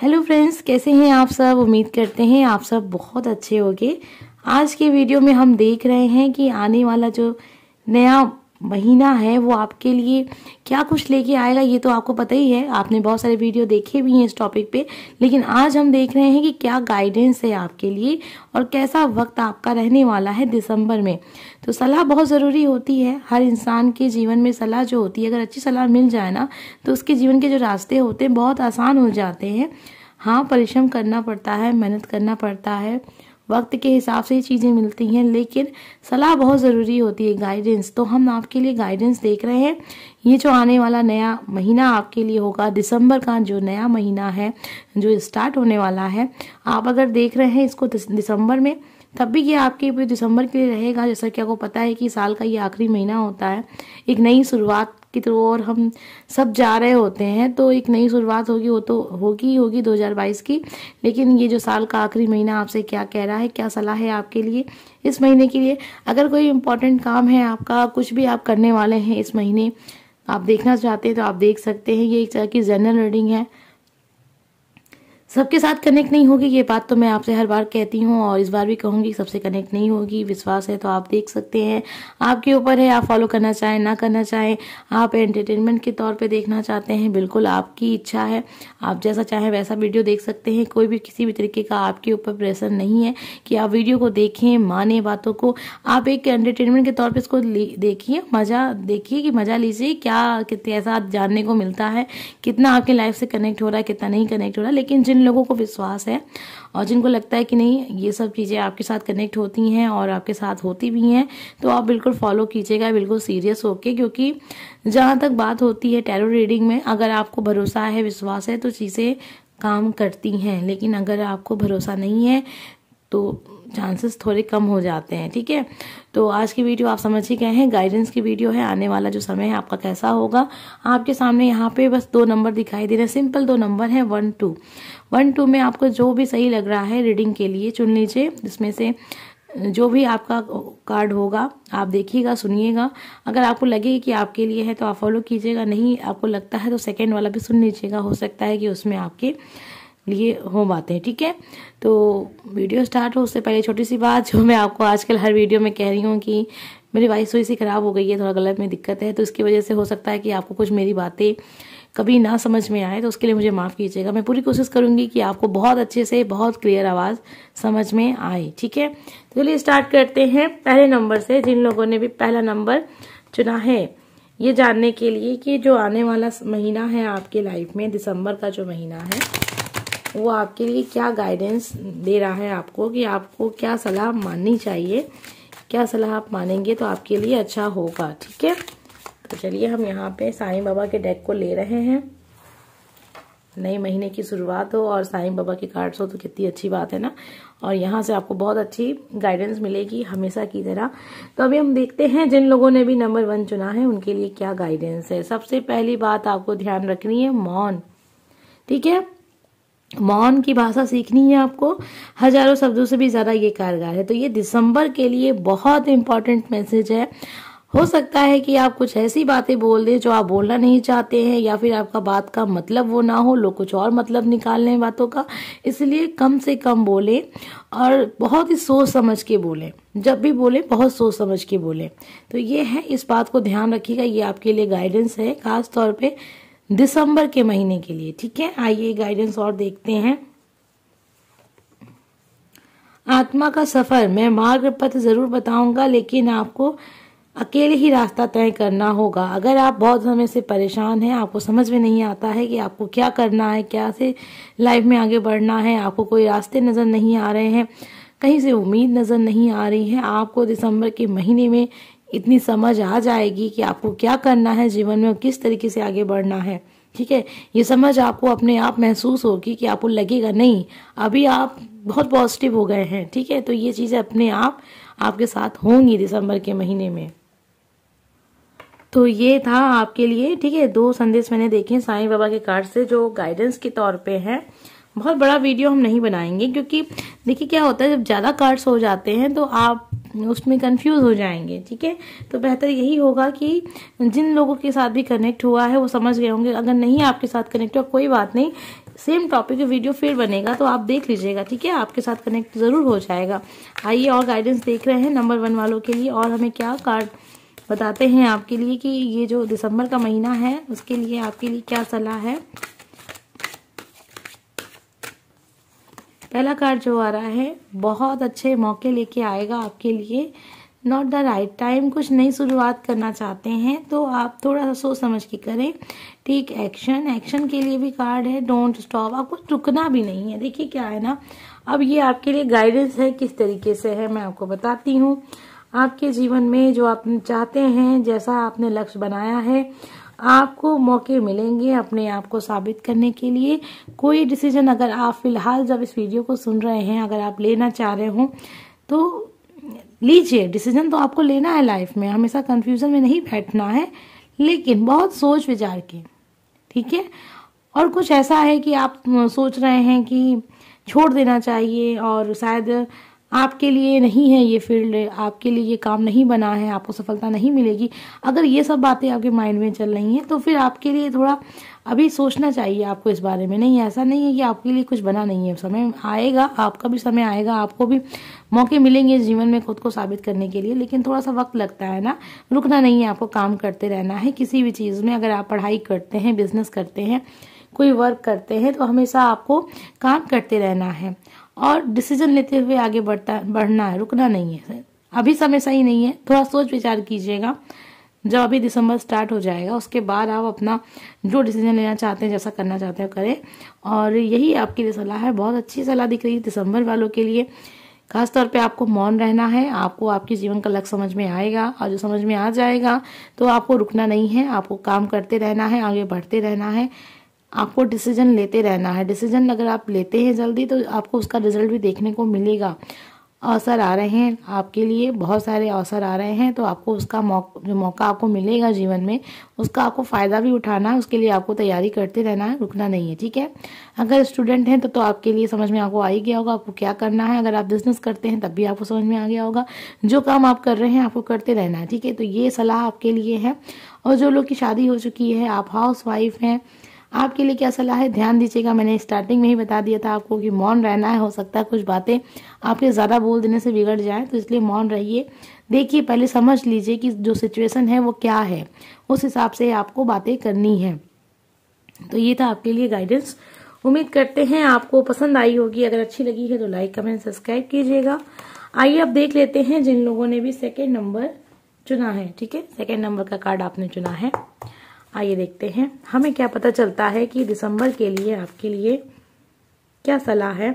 hello friends कैसे हैं आप सब उम्मीद करते हैं आप सब बहुत अच्छे होंगे आज के वीडियो में हम देख रहे हैं कि आने वाला जो नया महीना है वो आपके लिए क्या कुछ लेके आएगा ये तो आपको पता ही है आपने बहुत सारे वीडियो देखे भी हैं इस टॉपिक पे लेकिन आज हम देख रहे हैं कि क्या गाइडेंस है आपके लिए और कैसा वक्त आपका रहने वाला है दिसंबर में तो सलाह बहुत ज़रूरी होती है हर इंसान के जीवन में सलाह जो होती है अगर अच्छी सलाह मिल जाए ना तो उसके जीवन के जो रास्ते होते हैं बहुत आसान हो जाते हैं हाँ परिश्रम करना पड़ता है मेहनत करना पड़ता है वक्त के हिसाब से चीज़ें मिलती हैं लेकिन सलाह बहुत ज़रूरी होती है गाइडेंस तो हम आपके लिए गाइडेंस देख रहे हैं ये जो आने वाला नया महीना आपके लिए होगा दिसंबर का जो नया महीना है जो स्टार्ट होने वाला है आप अगर देख रहे हैं इसको दिसंबर में तब भी ये आपके दिसंबर के लिए रहेगा जैसा कि आपको पता है कि साल का ये आखिरी महीना होता है एक नई शुरुआत जिसकी थ्रू तो और हम सब जा रहे होते हैं तो एक नई शुरुआत होगी वो तो होगी ही होगी 2022 की लेकिन ये जो साल का आखिरी महीना आपसे क्या कह रहा है क्या सलाह है आपके लिए इस महीने के लिए अगर कोई इम्पोर्टेंट काम है आपका कुछ भी आप करने वाले हैं इस महीने आप देखना चाहते हैं तो आप देख सकते हैं ये एक तरह की जनरल रीडिंग है सबके साथ कनेक्ट नहीं होगी ये बात तो मैं आपसे हर बार कहती हूँ और इस बार भी कहूँगी सबसे कनेक्ट नहीं होगी विश्वास है तो आप देख सकते हैं आपके ऊपर है आप फॉलो करना चाहें ना करना चाहें आप एंटरटेनमेंट के तौर पे देखना चाहते हैं बिल्कुल आपकी इच्छा है आप जैसा चाहें वैसा वीडियो देख सकते हैं कोई भी किसी भी तरीके का आपके ऊपर प्रेशर नहीं है कि आप वीडियो को देखें माने बातों को आप एक एंटरटेनमेंट के तौर पर इसको देखिए मज़ा देखिए कि मज़ा लीजिए क्या कैसा जानने को मिलता है कितना आपके लाइफ से कनेक्ट हो रहा है कितना नहीं कनेक्ट हो रहा है लेकिन जिन जिन लोगों को विश्वास है और जिनको लगता है कि नहीं ये सब चीज़ें आपके साथ कनेक्ट होती हैं और आपके साथ होती भी हैं तो आप बिल्कुल फॉलो कीजिएगा बिल्कुल सीरियस होके क्योंकि जहाँ तक बात होती है टैरो रीडिंग में अगर आपको भरोसा है विश्वास है तो चीज़ें काम करती हैं लेकिन अगर आपको भरोसा नहीं है तो चांसेस थोड़े कम हो जाते हैं ठीक है तो आज की वीडियो आप समझ ही गए हैं गाइडेंस की वीडियो है आने वाला जो समय है आपका कैसा होगा आपके सामने यहाँ पे बस दो नंबर दिखाई दे रहे हैं सिंपल दो नंबर है वन टू वन टू में आपको जो भी सही लग रहा है रीडिंग के लिए चुन लीजिए जिसमें से जो भी आपका कार्ड होगा आप देखिएगा सुनिएगा अगर आपको लगे कि आपके लिए है तो आप फॉलो कीजिएगा नहीं आपको लगता है तो सेकेंड वाला भी सुन लीजिएगा हो सकता है कि उसमें आपके लिए होम आते हैं ठीक है तो वीडियो स्टार्ट हो उससे पहले छोटी सी बात जो मैं आपको आजकल हर वीडियो में कह रही हूँ कि मेरी वॉइस थोड़ी सी ख़राब हो गई है थोड़ा गलत में दिक्कत है तो इसकी वजह से हो सकता है कि आपको कुछ मेरी बातें कभी ना समझ में आए तो उसके लिए मुझे माफ़ कीजिएगा मैं पूरी कोशिश करूँगी कि आपको बहुत अच्छे से बहुत क्लियर आवाज़ समझ में आए ठीक है तो चलिए स्टार्ट करते हैं पहले नंबर से जिन लोगों ने भी पहला नंबर चुना है ये जानने के लिए कि जो आने वाला महीना है आपके लाइफ में दिसंबर का जो महीना है वो आपके लिए क्या गाइडेंस दे रहा है आपको कि आपको क्या सलाह माननी चाहिए क्या सलाह आप मानेंगे तो आपके लिए अच्छा होगा ठीक है तो चलिए हम यहाँ पे साईं बाबा के डेक को ले रहे हैं नए महीने की शुरुआत हो और साईं बाबा के कार्ड्स हो तो कितनी अच्छी बात है ना और यहाँ से आपको बहुत अच्छी गाइडेंस मिलेगी हमेशा की तरह तो अभी हम देखते हैं जिन लोगों ने भी नंबर वन चुना है उनके लिए क्या गाइडेंस है सबसे पहली बात आपको ध्यान रखनी है मौन ठीक है मौन की भाषा सीखनी है आपको हजारों शब्दों से भी ज़्यादा ये कारगर है तो ये दिसंबर के लिए बहुत इंपॉर्टेंट मैसेज है हो सकता है कि आप कुछ ऐसी बातें बोल दें जो आप बोलना नहीं चाहते हैं या फिर आपका बात का मतलब वो ना हो लोग कुछ और मतलब निकाल लें बातों का इसलिए कम से कम बोलें और बहुत ही सोच समझ के बोलें जब भी बोलें बहुत सोच समझ के बोलें तो ये है इस बात को ध्यान रखिएगा ये आपके लिए गाइडेंस है खासतौर पर दिसंबर के महीने के लिए ठीक है आइए गाइडेंस और देखते हैं आत्मा का सफर मैं मार्ग पथ जरूर बताऊंगा लेकिन आपको अकेले ही रास्ता तय करना होगा अगर आप बहुत समय से परेशान हैं आपको समझ में नहीं आता है कि आपको क्या करना है क्या से लाइफ में आगे बढ़ना है आपको कोई रास्ते नज़र नहीं आ रहे हैं कहीं से उम्मीद नज़र नहीं आ रही है आपको दिसंबर के महीने में इतनी समझ आ जाएगी कि आपको क्या करना है जीवन में और किस तरीके से आगे बढ़ना है ठीक है ये समझ आपको अपने आप महसूस होगी कि आपको लगेगा नहीं अभी आप बहुत पॉजिटिव हो गए हैं ठीक है तो ये चीज़ें अपने आप आपके साथ होंगी दिसंबर के महीने में तो ये था आपके लिए ठीक है दो संदेश मैंने देखे साईं बाबा के कार्ड से जो गाइडेंस के तौर पे है बहुत बड़ा वीडियो हम नहीं बनाएंगे क्योंकि देखिए क्या होता है जब ज़्यादा कार्ड्स हो जाते हैं तो आप उसमें कंफ्यूज हो जाएंगे ठीक है तो बेहतर यही होगा कि जिन लोगों के साथ भी कनेक्ट हुआ है वो समझ गए होंगे अगर नहीं आपके साथ कनेक्ट हुआ कोई बात नहीं सेम टॉपिक वीडियो फिर बनेगा तो आप देख लीजिएगा ठीक है आपके साथ कनेक्ट ज़रूर हो जाएगा आइए और गाइडेंस देख रहे हैं नंबर वन वालों के लिए और हमें क्या कार्ड बताते हैं आपके लिए कि ये जो दिसंबर का महीना है उसके लिए आपके लिए क्या सलाह है पहला कार्ड जो आ रहा है बहुत अच्छे मौके लेके आएगा आपके लिए नॉट द राइट टाइम कुछ नई शुरुआत करना चाहते हैं तो आप थोड़ा सा सोच समझ के करें ठीक एक्शन एक्शन के लिए भी कार्ड है डोंट स्टॉप आपको रुकना भी नहीं है देखिए क्या है ना अब ये आपके लिए गाइडेंस है किस तरीके से है मैं आपको बताती हूँ आपके जीवन में जो आप चाहते हैं जैसा आपने लक्ष्य बनाया है आपको मौके मिलेंगे अपने आप को साबित करने के लिए कोई डिसीजन अगर आप फिलहाल जब इस वीडियो को सुन रहे हैं अगर आप लेना चाह रहे हो तो लीजिए डिसीजन तो आपको लेना है लाइफ में हमेशा कन्फ्यूज़न में नहीं बैठना है लेकिन बहुत सोच विचार के ठीक है और कुछ ऐसा है कि आप सोच रहे हैं कि छोड़ देना चाहिए और शायद आपके लिए नहीं है ये फील्ड आपके लिए ये काम नहीं बना है आपको सफलता नहीं मिलेगी अगर ये सब बातें आपके माइंड में चल रही हैं तो फिर आपके लिए थोड़ा अभी सोचना चाहिए आपको इस बारे में नहीं ऐसा नहीं है कि आपके लिए कुछ बना नहीं है समय आएगा आपका भी समय आएगा आपको भी मौके मिलेंगे इस जीवन में खुद को साबित करने के लिए लेकिन थोड़ा सा वक्त लगता है ना रुकना नहीं है आपको काम करते रहना है किसी भी चीज़ में अगर आप पढ़ाई करते हैं बिजनेस करते हैं कोई वर्क करते हैं तो हमेशा आपको काम करते रहना है और डिसीजन लेते हुए आगे बढ़ता बढ़ना है रुकना नहीं है अभी समय सही नहीं है थोड़ा सोच विचार कीजिएगा जब अभी दिसंबर स्टार्ट हो जाएगा उसके बाद आप अपना जो डिसीजन लेना चाहते हैं जैसा करना चाहते हैं करें और यही आपके लिए सलाह है बहुत अच्छी सलाह दिख रही है दिसंबर वालों के लिए खासतौर पे आपको मौन रहना है आपको आपके जीवन का लक्ष्य समझ में आएगा और जो समझ में आ जाएगा तो आपको रुकना नहीं है आपको काम करते रहना है आगे बढ़ते रहना है आपको डिसीजन लेते रहना है डिसीजन अगर आप लेते हैं जल्दी तो आपको उसका रिजल्ट भी देखने को मिलेगा अवसर आ रहे हैं आपके लिए बहुत सारे अवसर आ रहे हैं तो आपको उसका मौका जो मौका आपको मिलेगा जीवन में उसका आपको फ़ायदा भी उठाना है उसके लिए आपको तैयारी करते रहना है रुकना नहीं है ठीक है अगर स्टूडेंट हैं तो तो आपके लिए समझ में आपको आ ही गया होगा आपको क्या करना है अगर आप बिजनेस करते हैं तब भी आपको समझ में आ गया होगा जो काम आप कर रहे हैं आपको करते रहना है ठीक है तो ये सलाह आपके लिए है और जो लोग की शादी हो चुकी है आप हाउस वाइफ हैं आपके लिए क्या सलाह है ध्यान दीजिएगा मैंने स्टार्टिंग में ही बता दिया था आपको कि मौन रहना है हो सकता है कुछ बातें आपके ज़्यादा बोल देने से बिगड़ जाए तो इसलिए मौन रहिए देखिए पहले समझ लीजिए कि जो सिचुएशन है वो क्या है उस हिसाब से आपको बातें करनी है तो ये था आपके लिए गाइडेंस उम्मीद करते हैं आपको पसंद आई होगी अगर अच्छी लगी है तो लाइक कमेंट सब्सक्राइब कीजिएगा आइए अब देख लेते हैं जिन लोगों ने भी सेकेंड नंबर चुना है ठीक है सेकेंड नंबर का कार्ड आपने चुना है आइए देखते हैं हमें क्या पता चलता है कि दिसंबर के लिए आपके लिए क्या सलाह है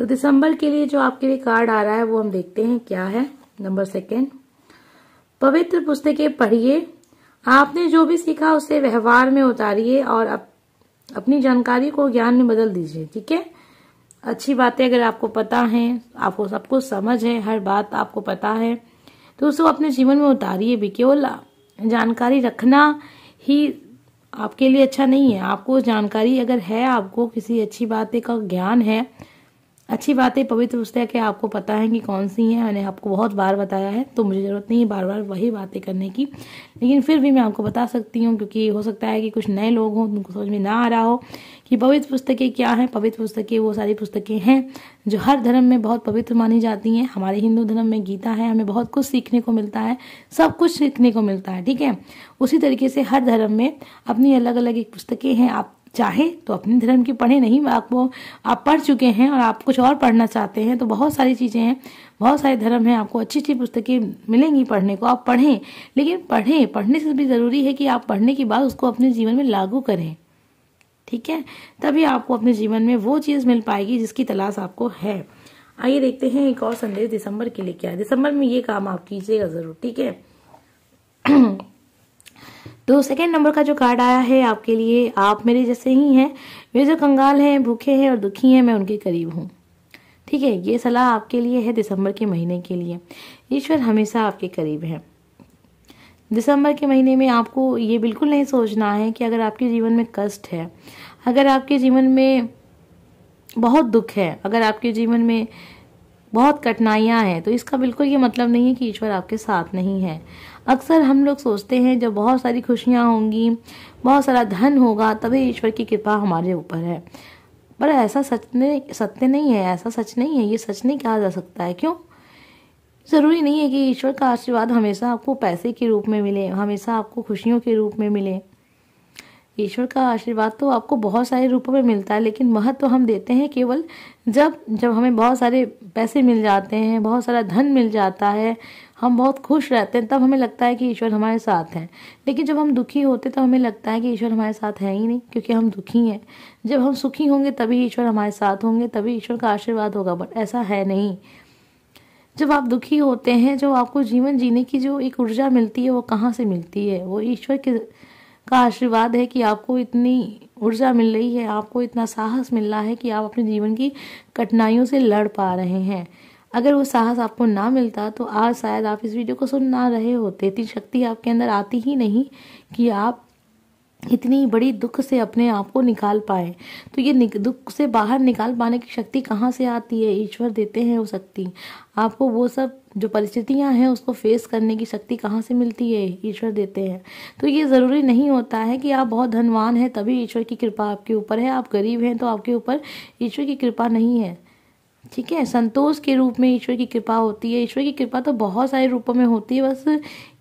तो दिसंबर के लिए जो आपके लिए कार्ड आ रहा है वो हम देखते हैं क्या है नंबर सेकेंड पवित्र पुस्तकें पढ़िए आपने जो भी सीखा उसे व्यवहार में उतारिए और अप, अपनी जानकारी को ज्ञान में बदल दीजिए ठीक है अच्छी बातें अगर आपको पता है आपको सब कुछ समझ है हर बात आपको पता है तो उसको अपने जीवन में उतारिए भी केवल जानकारी रखना ही आपके लिए अच्छा नहीं है आपको जानकारी अगर है आपको किसी अच्छी बातें का ज्ञान है अच्छी बातें पवित्र पुस्तक के आपको पता है कि कौन सी है मैंने आपको बहुत बार बताया है तो मुझे ज़रूरत नहीं है बार बार वही बातें करने की लेकिन फिर भी मैं आपको बता सकती हूँ क्योंकि हो सकता है कि कुछ नए लोग हों उनको समझ में ना आ रहा हो कि पवित्र पुस्तकें क्या हैं पवित्र पुस्तकें वो सारी पुस्तकें हैं जो हर धर्म में बहुत पवित्र मानी जाती हैं हमारे हिंदू धर्म में गीता है हमें बहुत कुछ सीखने को मिलता है सब कुछ सीखने को मिलता है ठीक है उसी तरीके से हर धर्म में अपनी अलग अलग एक पुस्तकें हैं आप चाहे तो अपने धर्म की पढ़े नहीं वो आप पढ़ चुके हैं और आप कुछ और पढ़ना चाहते हैं तो बहुत सारी चीज़ें हैं बहुत सारे धर्म हैं आपको अच्छी अच्छी पुस्तकें मिलेंगी पढ़ने को आप पढ़ें लेकिन पढ़ें पढ़ने से भी ज़रूरी है कि आप पढ़ने के बाद उसको अपने जीवन में लागू करें ठीक है तभी आपको अपने जीवन में वो चीज़ मिल पाएगी जिसकी तलाश आपको है आइए देखते हैं एक और संदेश दिसंबर के लिए क्या है दिसंबर में ये काम आप कीजिएगा ज़रूर ठीक है तो सेकेंड नंबर का जो कार्ड आया है आपके लिए आप मेरे जैसे ही हैं वे जो कंगाल हैं भूखे हैं और दुखी हैं मैं उनके करीब हूँ ठीक है ये सलाह आपके लिए है दिसंबर के महीने के लिए ईश्वर हमेशा आपके करीब है दिसंबर के महीने में आपको ये बिल्कुल नहीं सोचना है कि अगर आपके जीवन में कष्ट है अगर आपके जीवन में बहुत दुख है अगर आपके जीवन में बहुत कठिनाइयाँ हैं तो इसका बिल्कुल ये मतलब नहीं है कि ईश्वर आपके साथ नहीं है अक्सर हम लोग सोचते हैं जब बहुत सारी खुशियाँ होंगी बहुत सारा धन होगा तभी ईश्वर की कृपा हमारे ऊपर है पर ऐसा सच नहीं सत्य नहीं है ऐसा सच नहीं है ये सच नहीं कहा जा सकता है क्यों ज़रूरी नहीं है कि ईश्वर का आशीर्वाद हमेशा आपको पैसे के रूप में मिले हमेशा आपको खुशियों के रूप में मिले ईश्वर का आशीर्वाद तो आपको बहुत सारे रूपों में मिलता है लेकिन महत्व तो हम देते हैं केवल जब जब हमें बहुत सारे पैसे मिल जाते हैं बहुत सारा धन मिल जाता है हम बहुत खुश रहते हैं तब हमें लगता है कि ईश्वर हमारे साथ हैं लेकिन जब हम दुखी होते तो हमें लगता है कि ईश्वर हमारे साथ है ही नहीं क्योंकि हम दुखी हैं जब हम सुखी होंगे तभी ईश्वर हमारे साथ होंगे तभी ईश्वर का आशीर्वाद होगा बट ऐसा है नहीं जब आप दुखी होते हैं जो आपको जीवन जीने की जो एक ऊर्जा मिलती है वो कहाँ से मिलती है वो ईश्वर के का आशीर्वाद है कि आपको इतनी ऊर्जा मिल रही है आपको इतना साहस मिल रहा है कि आप अपने जीवन की कठिनाइयों से लड़ पा रहे हैं अगर वो साहस आपको ना मिलता तो आज शायद आप इस वीडियो को सुन ना रहे होते इतनी शक्ति आपके अंदर आती ही नहीं कि आप इतनी बड़ी दुख से अपने आप को निकाल पाए तो ये दुख से बाहर निकाल पाने की शक्ति कहाँ से आती है ईश्वर देते हैं वो शक्ति आपको वो सब जो परिस्थितियाँ हैं उसको फेस करने की शक्ति कहाँ से मिलती है ईश्वर देते हैं तो ये ज़रूरी नहीं होता है कि आप बहुत धनवान हैं तभी ईश्वर की कृपा आपके ऊपर है आप गरीब हैं तो आपके ऊपर ईश्वर की कृपा नहीं है ठीक है संतोष के रूप में ईश्वर की कृपा होती है ईश्वर की कृपा तो बहुत सारे रूपों में होती है बस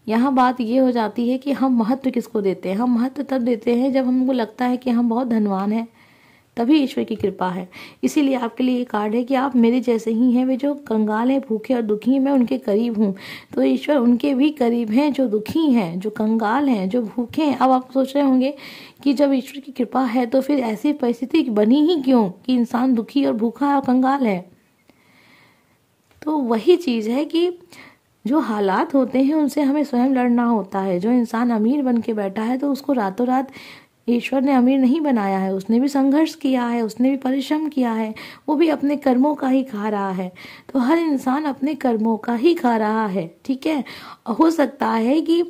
यहाँ बात ये हो जाती है कि हम महत्व किसको देते हैं हम महत्व तब देते हैं जब हमको लगता है कि हम बहुत धनवान हैं तभी ईश्वर की कृपा है इसीलिए आपके लिए ये कार्ड है कि आप मेरे जैसे ही हैं वे जो कंगाल हैं भूखे और दुखी हैं मैं उनके करीब हूँ तो ईश्वर उनके भी करीब हैं जो दुखी हैं जो कंगाल हैं जो भूखे हैं अब आप सोच रहे होंगे कि जब ईश्वर की कृपा है तो फिर ऐसी परिस्थिति बनी ही क्यों कि इंसान दुखी और भूखा और कंगाल है तो वही चीज़ है कि जो हालात होते हैं उनसे हमें स्वयं लड़ना होता है जो इंसान अमीर बन के बैठा है तो उसको रातों रात ईश्वर ने अमीर नहीं बनाया है उसने भी संघर्ष किया है उसने भी परिश्रम किया है वो भी अपने कर्मों का ही खा रहा है तो हर इंसान अपने कर्मों का ही खा रहा है ठीक है हो सकता है कि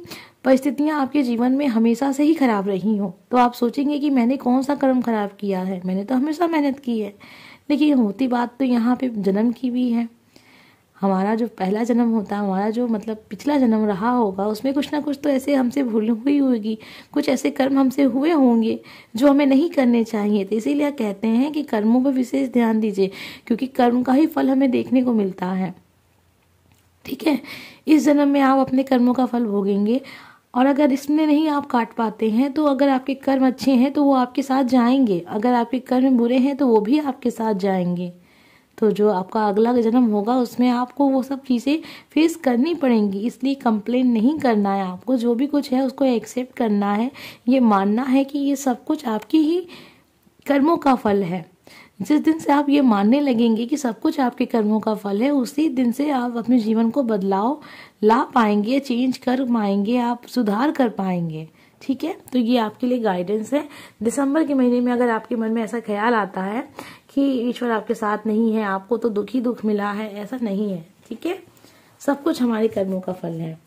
परिस्थितियाँ आपके जीवन में हमेशा से ही खराब रही हों तो आप सोचेंगे कि मैंने कौन सा कर्म खराब किया है मैंने तो हमेशा मेहनत की है लेकिन होती बात तो यहाँ पे जन्म की भी है हमारा जो पहला जन्म होता है हमारा जो मतलब पिछला जन्म रहा होगा उसमें कुछ ना कुछ तो ऐसे हमसे भूल हुई होगी कुछ ऐसे कर्म हमसे हुए होंगे जो हमें नहीं करने चाहिए थे इसीलिए कहते हैं कि कर्मों पर विशेष ध्यान दीजिए क्योंकि कर्म का ही फल हमें देखने को मिलता है ठीक है इस जन्म में आप अपने कर्मों का फल भोगेंगे और अगर इसमें नहीं आप काट पाते हैं तो अगर आपके कर्म अच्छे हैं तो वो आपके साथ जाएंगे अगर आपके कर्म बुरे हैं तो वो भी आपके साथ जाएंगे तो जो आपका अगला जन्म होगा उसमें आपको वो सब चीज़ें फेस करनी पड़ेंगी इसलिए कंप्लेन नहीं करना है आपको जो भी कुछ है उसको एक्सेप्ट करना है ये मानना है कि ये सब कुछ आपकी ही कर्मों का फल है जिस दिन से आप ये मानने लगेंगे कि सब कुछ आपके कर्मों का फल है उसी दिन से आप अपने जीवन को बदलाव ला पाएंगे चेंज कर पाएंगे आप सुधार कर पाएंगे ठीक है तो ये आपके लिए गाइडेंस है दिसंबर के महीने में अगर आपके मन में ऐसा ख्याल आता है कि ईश्वर आपके साथ नहीं है आपको तो दुखी दुख मिला है ऐसा नहीं है ठीक है सब कुछ हमारे कर्मों का फल है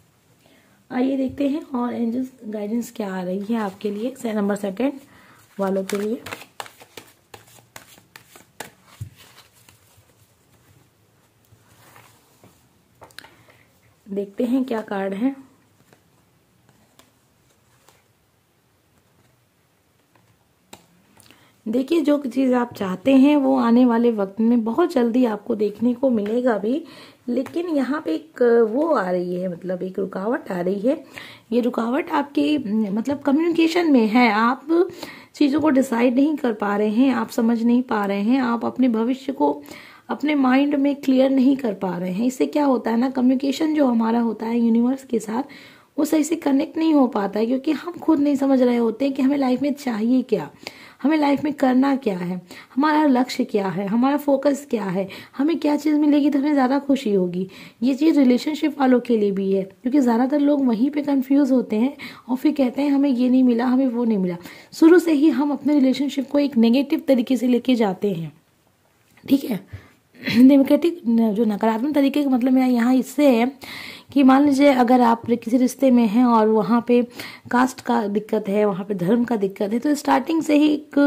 आइए देखते हैं और एंजल्स गाइडेंस क्या आ रही है आपके लिए से नंबर सेकेंड वालों के लिए देखते हैं क्या कार्ड है देखिए जो चीज़ आप चाहते हैं वो आने वाले वक्त में बहुत जल्दी आपको देखने को मिलेगा भी लेकिन यहाँ पे एक वो आ रही है मतलब एक रुकावट आ रही है ये रुकावट आपके मतलब कम्युनिकेशन में है आप चीज़ों को डिसाइड नहीं कर पा रहे हैं आप समझ नहीं पा रहे हैं आप अपने भविष्य को अपने माइंड में क्लियर नहीं कर पा रहे हैं इससे क्या होता है ना कम्युनिकेशन जो हमारा होता है यूनिवर्स के साथ वो सही से कनेक्ट नहीं हो पाता है क्योंकि हम खुद नहीं समझ रहे होते हैं कि हमें लाइफ में चाहिए क्या हमें लाइफ में करना क्या है हमारा लक्ष्य क्या है हमारा फोकस क्या है हमें क्या चीज़ मिलेगी तो हमें ज़्यादा खुशी होगी ये चीज़ रिलेशनशिप वालों के लिए भी है क्योंकि ज़्यादातर लोग वहीं पे कंफ्यूज होते हैं और फिर कहते हैं हमें ये नहीं मिला हमें वो नहीं मिला शुरू से ही हम अपने रिलेशनशिप को एक नेगेटिव तरीके से लेके जाते हैं ठीक है डेमोक्रेटिक जो नकारात्मक तरीके का मतलब मेरा यहाँ इससे है कि मान लीजिए अगर आप किसी रिश्ते में हैं और वहाँ पे कास्ट का दिक्कत है वहाँ पे धर्म का दिक्कत है तो स्टार्टिंग से ही एक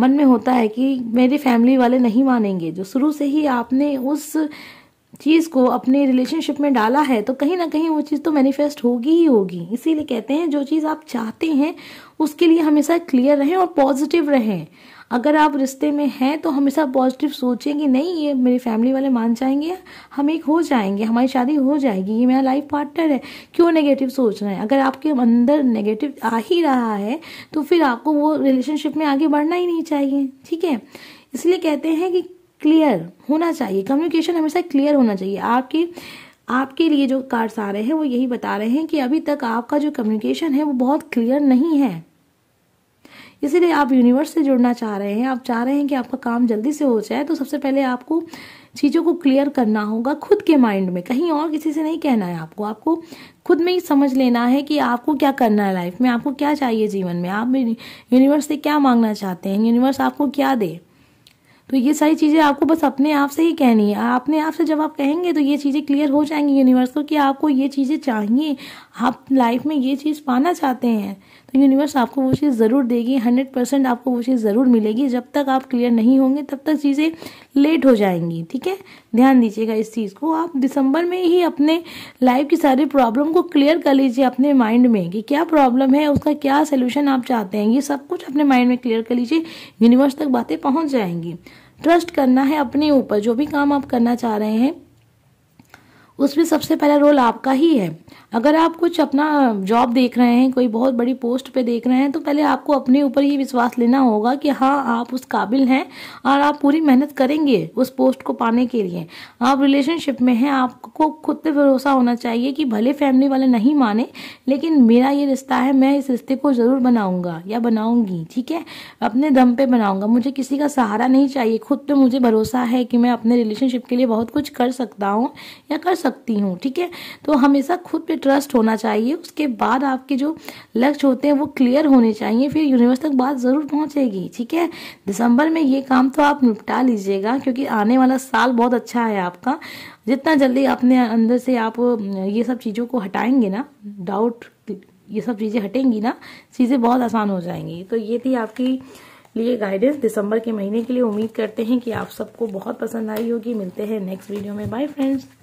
मन में होता है कि मेरी फैमिली वाले नहीं मानेंगे जो शुरू से ही आपने उस चीज़ को अपने रिलेशनशिप में डाला है तो कहीं ना कहीं वो चीज़ तो मैनिफेस्ट होगी ही होगी इसीलिए कहते हैं जो चीज़ आप चाहते हैं उसके लिए हमेशा क्लियर रहें और पॉजिटिव रहें अगर आप रिश्ते में हैं तो हमेशा पॉजिटिव सोचें कि नहीं ये मेरी फैमिली वाले मान जाएंगे हम एक हो जाएंगे हमारी शादी हो जाएगी ये मेरा लाइफ पार्टनर है क्यों नेगेटिव सोचना है अगर आपके अंदर नेगेटिव आ ही रहा है तो फिर आपको वो रिलेशनशिप में आगे बढ़ना ही नहीं चाहिए ठीक है इसलिए कहते हैं कि क्लियर होना चाहिए कम्युनिकेशन हमेशा क्लियर होना चाहिए आपकी आपके लिए जो कार्ड्स आ रहे हैं वो यही बता रहे हैं कि अभी तक आपका जो कम्युनिकेशन है वो बहुत क्लियर नहीं है इसीलिए आप यूनिवर्स से जुड़ना चाह रहे हैं आप चाह रहे हैं कि आपका काम जल्दी से हो जाए तो सबसे पहले आपको चीज़ों को क्लियर करना होगा खुद के माइंड में कहीं और किसी से नहीं कहना है आपको आपको खुद में ही समझ लेना है कि आपको क्या करना है लाइफ में आपको क्या चाहिए जीवन में आप यूनिवर्स से क्या मांगना चाहते हैं यूनिवर्स आपको क्या दे तो ये सारी चीज़ें आपको बस अपने आप से ही कहनी है अपने आप से जब आप कहेंगे तो ये चीज़ें क्लियर हो जाएंगी यूनिवर्स को कि आपको ये चीज़ें चाहिए आप लाइफ में ये चीज़ पाना चाहते हैं तो यूनिवर्स आपको वो चीज़ ज़रूर देगी हंड्रेड परसेंट आपको वो चीज़ ज़रूर मिलेगी जब तक आप क्लियर नहीं होंगे तब तक चीज़ें लेट हो जाएंगी ठीक है ध्यान दीजिएगा इस चीज़ को आप दिसंबर में ही अपने लाइफ की सारी प्रॉब्लम को क्लियर कर लीजिए अपने माइंड में कि क्या प्रॉब्लम है उसका क्या सोल्यूशन आप चाहते हैं ये सब कुछ अपने माइंड में क्लियर कर लीजिए यूनिवर्स तक बातें पहुँच जाएंगी ट्रस्ट करना है अपने ऊपर जो भी काम आप करना चाह रहे हैं उसमें सबसे पहला रोल आपका ही है अगर आप कुछ अपना जॉब देख रहे हैं कोई बहुत बड़ी पोस्ट पे देख रहे हैं तो पहले आपको अपने ऊपर ये विश्वास लेना होगा कि हाँ आप उस काबिल हैं और आप पूरी मेहनत करेंगे उस पोस्ट को पाने के लिए आप रिलेशनशिप में हैं आपको खुद पे भरोसा होना चाहिए कि भले फैमिली वाले नहीं माने लेकिन मेरा ये रिश्ता है मैं इस रिश्ते को ज़रूर बनाऊँगा या बनाऊँगी ठीक है अपने दम पे बनाऊँगा मुझे किसी का सहारा नहीं चाहिए खुद पे मुझे भरोसा है कि मैं अपने रिलेशनशिप के लिए बहुत कुछ कर सकता हूँ या कर सकता सकती हूँ ठीक है तो हमेशा खुद पे ट्रस्ट होना चाहिए उसके बाद आपके जो लक्ष्य होते हैं वो क्लियर होने चाहिए फिर यूनिवर्स तक बात ज़रूर पहुँचेगी ठीक है दिसंबर में ये काम तो आप निपटा लीजिएगा क्योंकि आने वाला साल बहुत अच्छा है आपका जितना जल्दी अपने अंदर से आप ये सब चीज़ों को हटाएंगे ना डाउट ये सब चीज़ें हटेंगी ना चीज़ें बहुत आसान हो जाएंगी तो ये थी आपकी लिए गाइडेंस दिसंबर के महीने के लिए उम्मीद करते हैं कि आप सबको बहुत पसंद आई होगी मिलते हैं नेक्स्ट वीडियो में बाय फ्रेंड्स